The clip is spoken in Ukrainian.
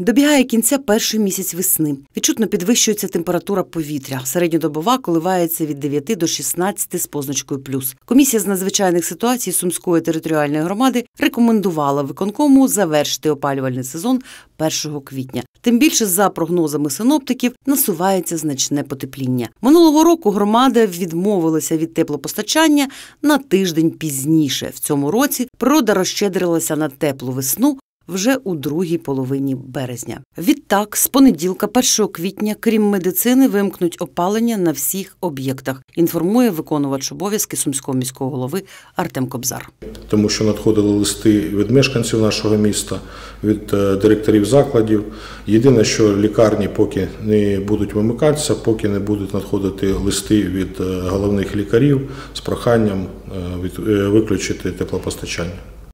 Добігає кінця перший місяць весни. Відчутно підвищується температура повітря. Середньодобова коливається від 9 до 16 з позначкою плюс. Комісія з надзвичайних ситуацій Сумської територіальної громади рекомендувала виконкому завершити опалювальний сезон 1 квітня. Тим більше, за прогнозами синоптиків, насувається значне потепління. Минулого року громада відмовилася від теплопостачання на тиждень пізніше. В цьому році природа розщедрилася на теплу весну, вже у другій половині березня. Відтак, з понеділка, 1 квітня, крім медицини, вимкнуть опалення на всіх об'єктах. Інформує виконувач обов'язки сумського міського голови Артем Кобзар. Тому що надходили листи від мешканців нашого міста, від е, директорів закладів. Єдине, що лікарні поки не будуть вимикатися, поки не будуть надходити листи від е, головних лікарів з проханням е, виключити теплопостачання.